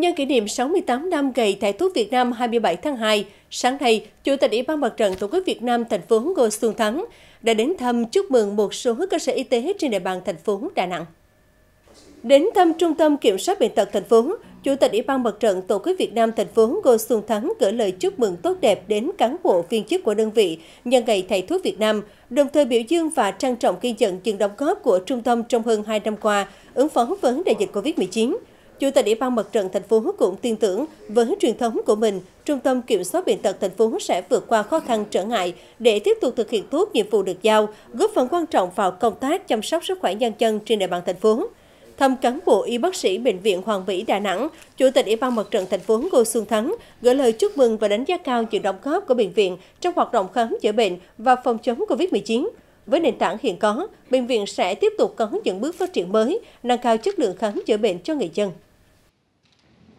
Nhân kỷ niệm 68 năm ngày Thầy thuốc Việt Nam 27 tháng 2, sáng nay, Chủ tịch Ủy ban Mặt trận Tổ quốc Việt Nam thành phố Ngô Xuân Thắng đã đến thăm chúc mừng một số cơ sở y tế trên địa bàn thành phố Đà Nẵng. Đến thăm Trung tâm Kiểm soát Bệnh tật thành phố, Chủ tịch Ủy ban Mặt trận Tổ quốc Việt Nam thành phố Ngô Xuân Thắng gửi lời chúc mừng tốt đẹp đến cán bộ viên chức của đơn vị nhân ngày Thầy thuốc Việt Nam, đồng thời biểu dương và trang trọng ghi nhận những đóng góp của trung tâm trong hơn 2 năm qua ứng phó với đại dịch COVID-19. Chủ tịch Ủy ban Mặt trận thành phố cũng tin tưởng với truyền thống của mình, Trung tâm Kiểm soát bệnh tật thành phố sẽ vượt qua khó khăn trở ngại để tiếp tục thực hiện tốt nhiệm vụ được giao, góp phần quan trọng vào công tác chăm sóc sức khỏe nhân dân trên địa bàn thành phố. Thăm cán bộ y bác sĩ bệnh viện Hoàng Vĩ Đà Nẵng, Chủ tịch Ủy ban Mặt trận thành phố Ngô Xuân Thắng gửi lời chúc mừng và đánh giá cao những đóng góp của bệnh viện trong hoạt động khám chữa bệnh và phòng chống Covid-19. Với nền tảng hiện có, bệnh viện sẽ tiếp tục có những bước phát triển mới, nâng cao chất lượng khám chữa bệnh cho người dân.